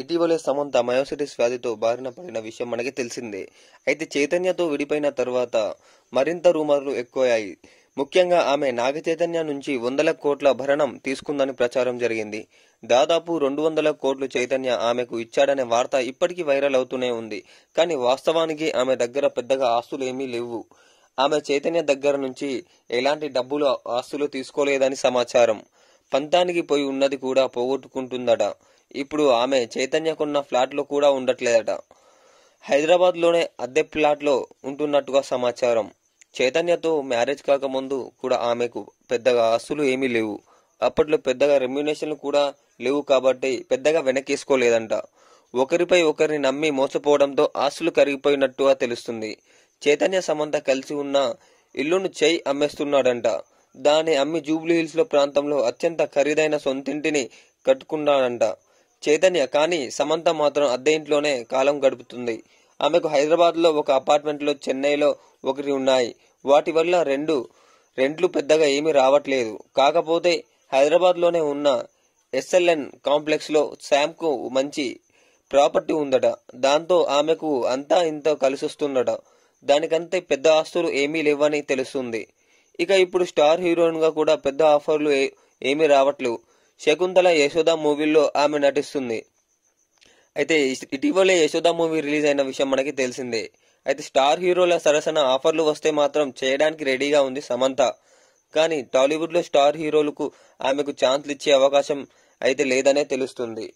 ఇటీవలే సమంత మయోసిటిస్ వ్యాధితో బారిన పడిన విషయం మనకి తెలిసిందే అయితే చైతన్యతో విడిపోయిన తర్వాత మరింత రూమర్లు ఎక్కువయ్యాయి ముఖ్యంగా ఆమె నాగ చైతన్య నుంచి వందల కోట్ల భరణం తీసుకుందని ప్రచారం జరిగింది దాదాపు రెండు వందల కోట్లు చైతన్య ఆమెకు ఇచ్చాడనే వార్త ఇప్పటికీ వైరల్ అవుతూనే ఉంది కానీ వాస్తవానికి ఆమె దగ్గర పెద్దగా ఆస్తులేమీ లేవు ఆమె చైతన్య దగ్గర నుంచి ఎలాంటి డబ్బులు ఆస్తులు తీసుకోలేదని సమాచారం పంతానికి పోయి ఉన్నది కూడా పోగొట్టుకుంటుందట ఇప్పుడు ఆమె చైతన్యకున్న ఫ్లాట్లో కూడా ఉండట్లేదట హైదరాబాద్లోనే అద్దె ఫ్లాట్లో ఉంటున్నట్టుగా సమాచారం చైతన్యతో మ్యారేజ్ కాకముందు కూడా ఆమెకు పెద్దగా ఆస్తులు ఏమీ లేవు అప్పట్లో పెద్దగా రెమ్యునేషన్లు కూడా లేవు కాబట్టి పెద్దగా వెనకేసుకోలేదంట ఒకరిపై ఒకరిని నమ్మి మోసపోవడంతో ఆస్తులు కరిగిపోయినట్టుగా తెలుస్తుంది చైతన్య సమంత కలిసి ఉన్న ఇల్లును చేయి అమ్మేస్తున్నాడంట దాన్ని అమ్మి జూబ్లీహిల్స్లో ప్రాంతంలో అత్యంత ఖరీదైన సొంతింటిని కట్టుకున్నాడంట చైతన్య కానీ సమంత మాత్రం అద్దె ఇంట్లోనే కాలం గడుపుతుంది ఆమెకు హైదరాబాద్లో ఒక అపార్ట్మెంట్లో చెన్నైలో ఒకటి ఉన్నాయి వాటి వల్ల రెండు రెంట్లు పెద్దగా ఏమీ రావట్లేదు కాకపోతే హైదరాబాద్లోనే ఉన్న ఎస్ఎల్ఎన్ కాంప్లెక్స్లో శామ్కు మంచి ప్రాపర్టీ ఉందట దాంతో ఆమెకు అంతా ఇంత కలిసి వస్తుందట దానికంతే పెద్ద ఆస్తులు ఏమీ లేవని తెలుస్తుంది ఇక ఇప్పుడు స్టార్ హీరోయిన్గా కూడా పెద్ద ఆఫర్లు ఏమీ రావట్లు శకుంతల యశోద మూవీలో ఆమె నటిస్తుంది అయితే ఇటీవలే యశోద మూవీ రిలీజ్ అయిన విషయం మనకి తెలిసిందే అయితే స్టార్ హీరోల సరసన ఆఫర్లు వస్తే మాత్రం చేయడానికి రెడీగా ఉంది సమంత కానీ టాలీవుడ్లో స్టార్ హీరోలకు ఆమెకు ఛాన్స్లు ఇచ్చే అవకాశం అయితే లేదనే తెలుస్తుంది